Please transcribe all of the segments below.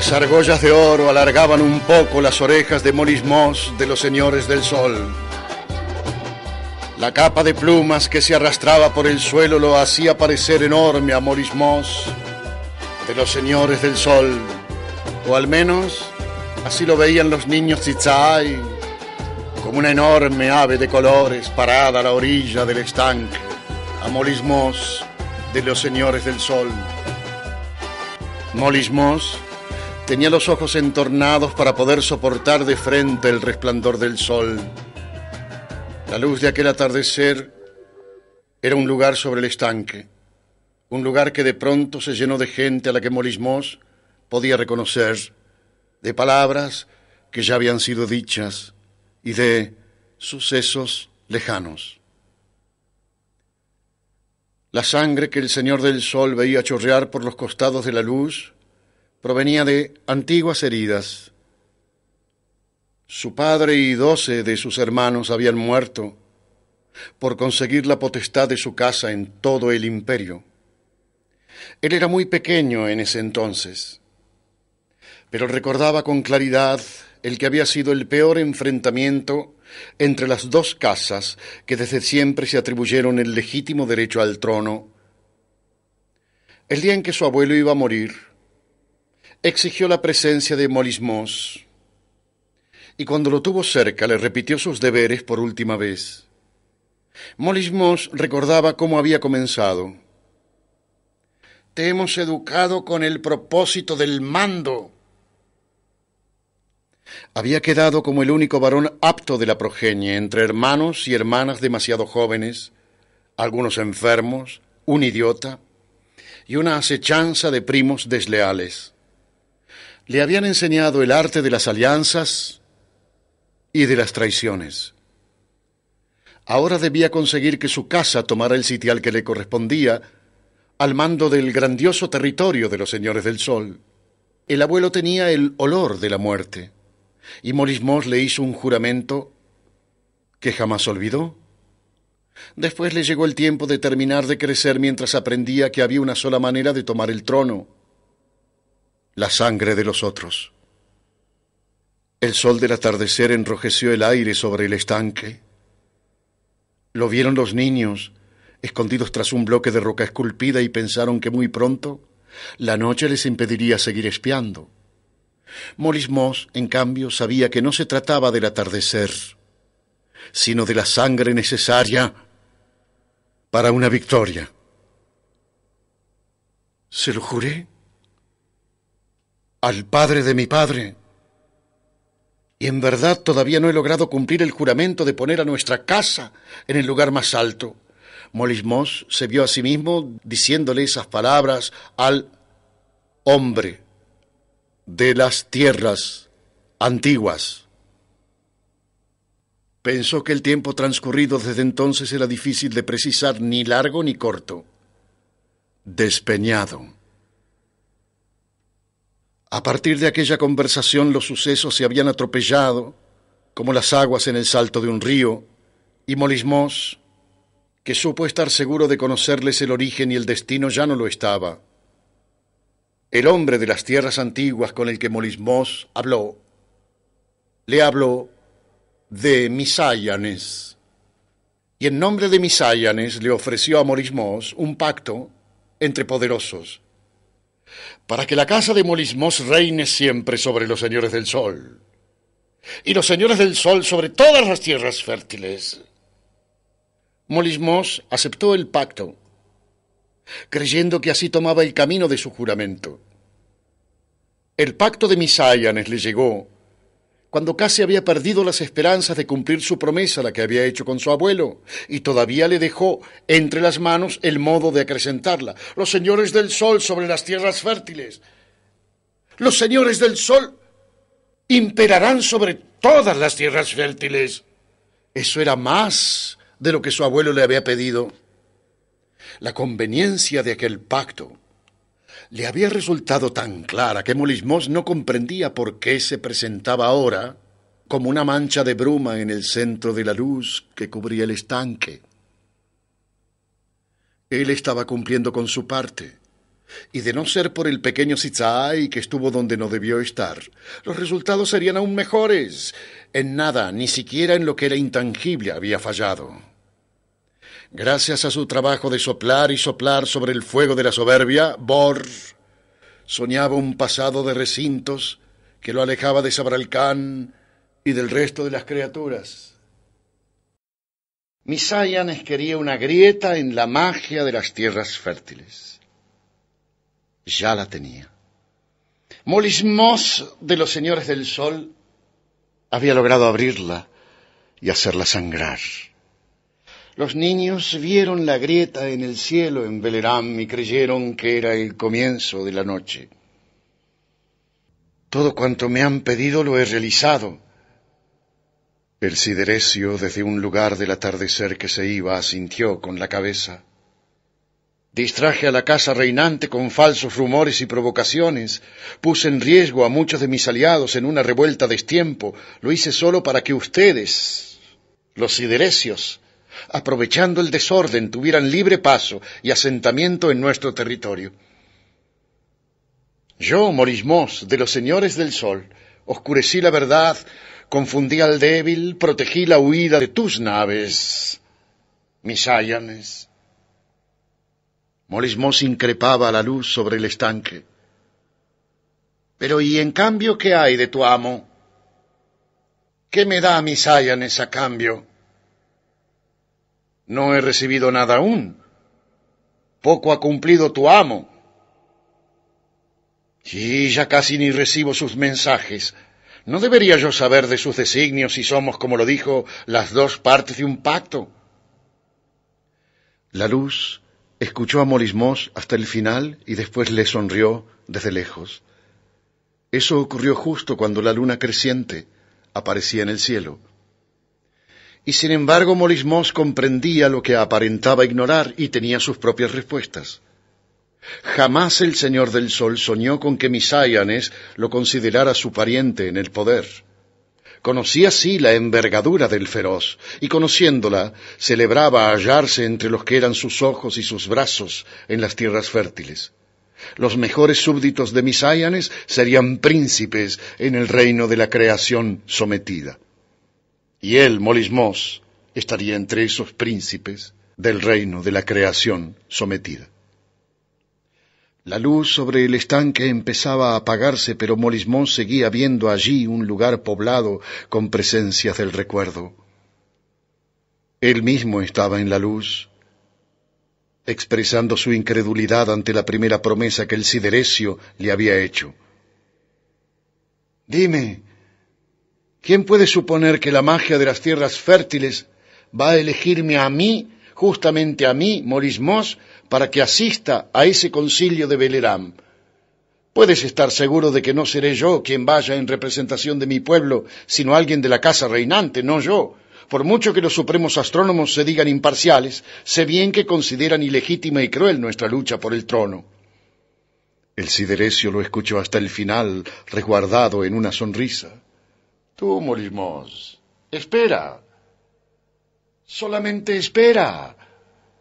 Las argollas de oro alargaban un poco las orejas de Molismos de los señores del sol. La capa de plumas que se arrastraba por el suelo lo hacía parecer enorme a Molismos de los señores del sol, o al menos así lo veían los niños tzitzai, como una enorme ave de colores parada a la orilla del estanque, a Molismos de los señores del sol. Molismos. Tenía los ojos entornados para poder soportar de frente el resplandor del sol. La luz de aquel atardecer era un lugar sobre el estanque, un lugar que de pronto se llenó de gente a la que Morismos podía reconocer, de palabras que ya habían sido dichas y de sucesos lejanos. La sangre que el Señor del Sol veía chorrear por los costados de la luz provenía de antiguas heridas. Su padre y doce de sus hermanos habían muerto por conseguir la potestad de su casa en todo el imperio. Él era muy pequeño en ese entonces, pero recordaba con claridad el que había sido el peor enfrentamiento entre las dos casas que desde siempre se atribuyeron el legítimo derecho al trono. El día en que su abuelo iba a morir, exigió la presencia de Molismos, y cuando lo tuvo cerca le repitió sus deberes por última vez. Molismos recordaba cómo había comenzado. Te hemos educado con el propósito del mando. Había quedado como el único varón apto de la progenie, entre hermanos y hermanas demasiado jóvenes, algunos enfermos, un idiota y una acechanza de primos desleales le habían enseñado el arte de las alianzas y de las traiciones. Ahora debía conseguir que su casa tomara el sitial que le correspondía al mando del grandioso territorio de los señores del sol. El abuelo tenía el olor de la muerte, y Morismos le hizo un juramento que jamás olvidó. Después le llegó el tiempo de terminar de crecer mientras aprendía que había una sola manera de tomar el trono la sangre de los otros. El sol del atardecer enrojeció el aire sobre el estanque. Lo vieron los niños, escondidos tras un bloque de roca esculpida, y pensaron que muy pronto la noche les impediría seguir espiando. Molismos, Moss, en cambio, sabía que no se trataba del atardecer, sino de la sangre necesaria para una victoria. Se lo juré al padre de mi padre. Y en verdad todavía no he logrado cumplir el juramento de poner a nuestra casa en el lugar más alto. Molismos se vio a sí mismo diciéndole esas palabras al hombre de las tierras antiguas. Pensó que el tiempo transcurrido desde entonces era difícil de precisar ni largo ni corto. Despeñado. A partir de aquella conversación los sucesos se habían atropellado, como las aguas en el salto de un río, y Molismos, que supo estar seguro de conocerles el origen y el destino, ya no lo estaba. El hombre de las tierras antiguas con el que Molismos habló, le habló de Misáyanes, y en nombre de Misáyanes le ofreció a Molismos un pacto entre poderosos para que la casa de Molismos reine siempre sobre los señores del sol, y los señores del sol sobre todas las tierras fértiles. Molismos aceptó el pacto, creyendo que así tomaba el camino de su juramento. El pacto de Misayanes le llegó cuando casi había perdido las esperanzas de cumplir su promesa, la que había hecho con su abuelo, y todavía le dejó entre las manos el modo de acrecentarla. Los señores del sol sobre las tierras fértiles. Los señores del sol imperarán sobre todas las tierras fértiles. Eso era más de lo que su abuelo le había pedido. La conveniencia de aquel pacto le había resultado tan clara que Molismos no comprendía por qué se presentaba ahora como una mancha de bruma en el centro de la luz que cubría el estanque. Él estaba cumpliendo con su parte, y de no ser por el pequeño Sitzai que estuvo donde no debió estar, los resultados serían aún mejores. En nada, ni siquiera en lo que era intangible, había fallado. Gracias a su trabajo de soplar y soplar sobre el fuego de la soberbia, Bor soñaba un pasado de recintos que lo alejaba de Sabralcán y del resto de las criaturas. Misayanes quería una grieta en la magia de las tierras fértiles. Ya la tenía. Molismos de los señores del sol había logrado abrirla y hacerla sangrar. Los niños vieron la grieta en el cielo en Beleram y creyeron que era el comienzo de la noche. Todo cuanto me han pedido lo he realizado. El siderecio desde un lugar del atardecer que se iba asintió con la cabeza. Distraje a la casa reinante con falsos rumores y provocaciones. Puse en riesgo a muchos de mis aliados en una revuelta de destiempo. Lo hice solo para que ustedes, los siderecios, aprovechando el desorden, tuvieran libre paso y asentamiento en nuestro territorio. Yo, Morismos, de los señores del sol, oscurecí la verdad, confundí al débil, protegí la huida de tus naves, mis áyanes. Morismos increpaba la luz sobre el estanque. Pero ¿y en cambio qué hay de tu amo? ¿Qué me da mis áyanes a cambio? No he recibido nada aún. Poco ha cumplido tu amo. Y ya casi ni recibo sus mensajes. ¿No debería yo saber de sus designios si somos, como lo dijo, las dos partes de un pacto? La luz escuchó a Morismos hasta el final y después le sonrió desde lejos. Eso ocurrió justo cuando la luna creciente aparecía en el cielo y sin embargo Molismos comprendía lo que aparentaba ignorar y tenía sus propias respuestas. Jamás el Señor del Sol soñó con que Misáyanes lo considerara su pariente en el poder. Conocía sí la envergadura del feroz, y conociéndola, celebraba hallarse entre los que eran sus ojos y sus brazos en las tierras fértiles. Los mejores súbditos de Misáyanes serían príncipes en el reino de la creación sometida y él, Molismos, estaría entre esos príncipes del reino de la creación sometida. La luz sobre el estanque empezaba a apagarse, pero Molismón seguía viendo allí un lugar poblado con presencias del recuerdo. Él mismo estaba en la luz, expresando su incredulidad ante la primera promesa que el siderecio le había hecho. Dime, ¿Quién puede suponer que la magia de las tierras fértiles va a elegirme a mí, justamente a mí, Morismos, para que asista a ese concilio de Belerán? Puedes estar seguro de que no seré yo quien vaya en representación de mi pueblo, sino alguien de la casa reinante, no yo. Por mucho que los supremos astrónomos se digan imparciales, sé bien que consideran ilegítima y cruel nuestra lucha por el trono. El siderecio lo escuchó hasta el final, resguardado en una sonrisa. Tú, Morismos, espera. Solamente espera.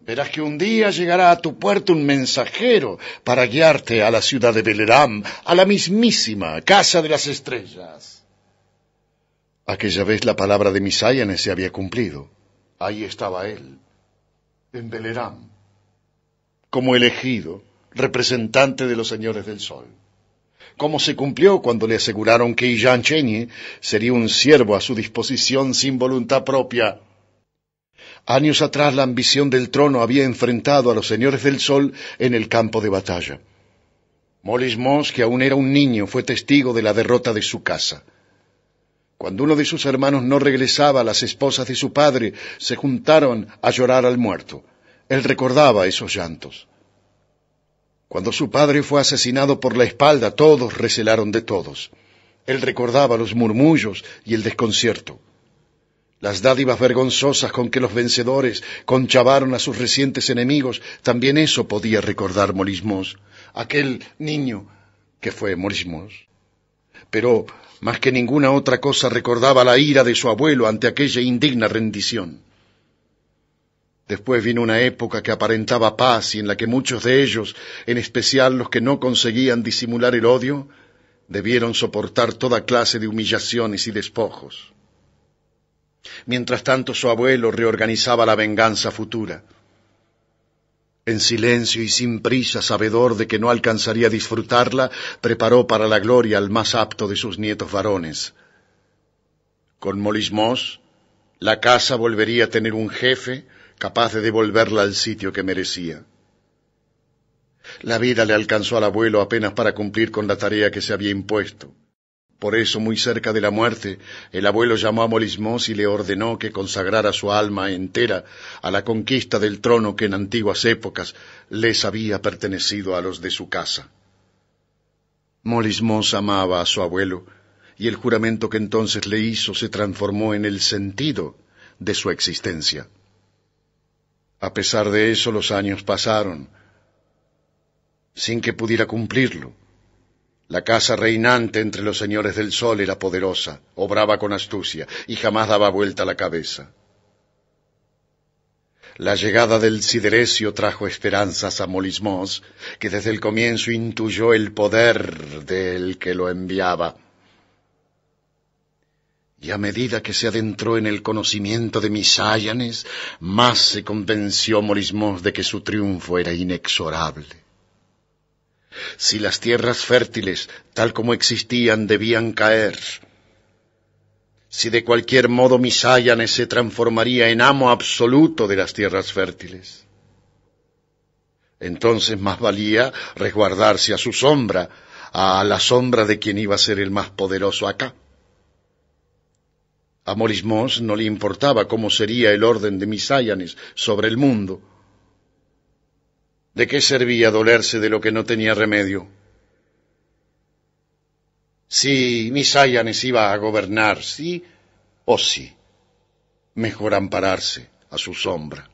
Verás que un día llegará a tu puerto un mensajero para guiarte a la ciudad de Beleram, a la mismísima Casa de las Estrellas. Aquella vez la palabra de Misayanes se había cumplido. Ahí estaba él, en Beleram, como elegido representante de los señores del sol. Cómo se cumplió cuando le aseguraron que Jean sería un siervo a su disposición sin voluntad propia. Años atrás la ambición del trono había enfrentado a los señores del sol en el campo de batalla. Molismos, Moss, que aún era un niño, fue testigo de la derrota de su casa. Cuando uno de sus hermanos no regresaba, las esposas de su padre se juntaron a llorar al muerto. Él recordaba esos llantos. Cuando su padre fue asesinado por la espalda, todos recelaron de todos. Él recordaba los murmullos y el desconcierto. Las dádivas vergonzosas con que los vencedores conchavaron a sus recientes enemigos, también eso podía recordar Morismos, aquel niño que fue Morismos. Pero más que ninguna otra cosa recordaba la ira de su abuelo ante aquella indigna rendición. Después vino una época que aparentaba paz y en la que muchos de ellos, en especial los que no conseguían disimular el odio, debieron soportar toda clase de humillaciones y despojos. Mientras tanto su abuelo reorganizaba la venganza futura. En silencio y sin prisa, sabedor de que no alcanzaría a disfrutarla, preparó para la gloria al más apto de sus nietos varones. Con Molismos, la casa volvería a tener un jefe, capaz de devolverla al sitio que merecía. La vida le alcanzó al abuelo apenas para cumplir con la tarea que se había impuesto. Por eso, muy cerca de la muerte, el abuelo llamó a Molismos y le ordenó que consagrara su alma entera a la conquista del trono que en antiguas épocas les había pertenecido a los de su casa. Molismos amaba a su abuelo, y el juramento que entonces le hizo se transformó en el sentido de su existencia. A pesar de eso, los años pasaron, sin que pudiera cumplirlo. La casa reinante entre los señores del sol era poderosa, obraba con astucia y jamás daba vuelta la cabeza. La llegada del Siderecio trajo esperanzas a Molismos, que desde el comienzo intuyó el poder del que lo enviaba. Y a medida que se adentró en el conocimiento de mis más se convenció Morismos de que su triunfo era inexorable. Si las tierras fértiles, tal como existían, debían caer, si de cualquier modo mis se transformaría en amo absoluto de las tierras fértiles, entonces más valía resguardarse a su sombra, a la sombra de quien iba a ser el más poderoso acá. A Morismos no le importaba cómo sería el orden de mis sobre el mundo. ¿De qué servía dolerse de lo que no tenía remedio? Si mis iba a gobernar, sí o sí, mejor ampararse a su sombra.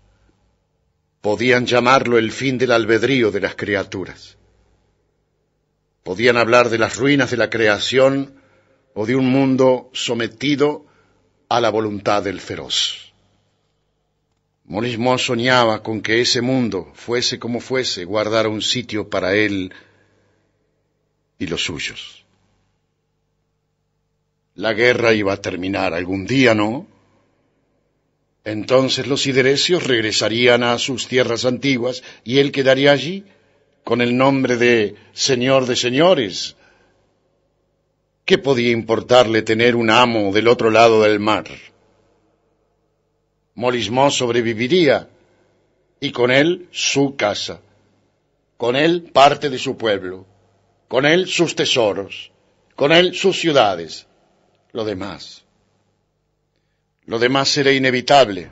Podían llamarlo el fin del albedrío de las criaturas. Podían hablar de las ruinas de la creación o de un mundo sometido a a la voluntad del feroz. Monismo soñaba con que ese mundo, fuese como fuese, guardara un sitio para él y los suyos. La guerra iba a terminar algún día, ¿no? Entonces los siderecios regresarían a sus tierras antiguas y él quedaría allí con el nombre de Señor de Señores, ¿Qué podía importarle tener un amo del otro lado del mar? Molismó sobreviviría y con él su casa, con él parte de su pueblo, con él sus tesoros, con él sus ciudades, lo demás. Lo demás era inevitable.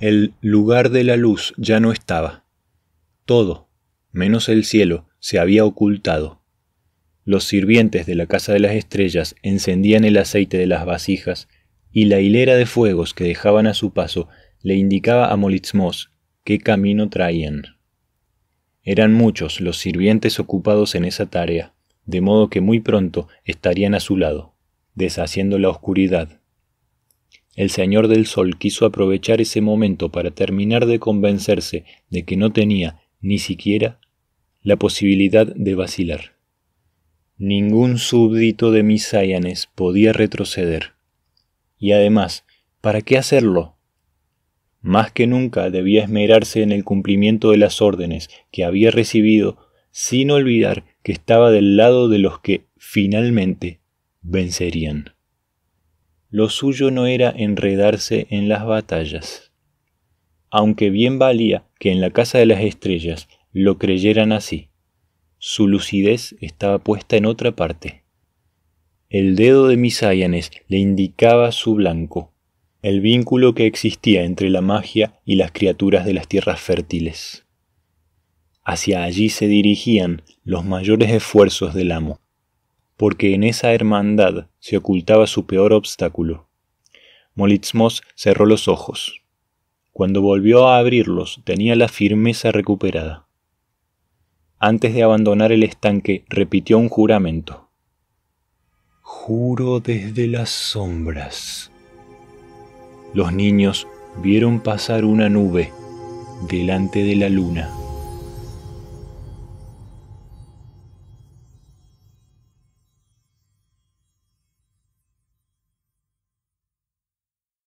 El lugar de la luz ya no estaba. Todo, menos el cielo, se había ocultado. Los sirvientes de la Casa de las Estrellas encendían el aceite de las vasijas, y la hilera de fuegos que dejaban a su paso le indicaba a Molitzmos qué camino traían. Eran muchos los sirvientes ocupados en esa tarea, de modo que muy pronto estarían a su lado, deshaciendo la oscuridad. El Señor del Sol quiso aprovechar ese momento para terminar de convencerse de que no tenía ni siquiera la posibilidad de vacilar. Ningún súbdito de mis podía retroceder. Y además, ¿para qué hacerlo? Más que nunca debía esmerarse en el cumplimiento de las órdenes que había recibido, sin olvidar que estaba del lado de los que finalmente vencerían. Lo suyo no era enredarse en las batallas. Aunque bien valía que en la Casa de las Estrellas lo creyeran así. Su lucidez estaba puesta en otra parte. El dedo de Misayanes le indicaba su blanco, el vínculo que existía entre la magia y las criaturas de las tierras fértiles. Hacia allí se dirigían los mayores esfuerzos del amo, porque en esa hermandad se ocultaba su peor obstáculo. Molitzmos cerró los ojos. Cuando volvió a abrirlos tenía la firmeza recuperada. Antes de abandonar el estanque, repitió un juramento. Juro desde las sombras. Los niños vieron pasar una nube delante de la luna.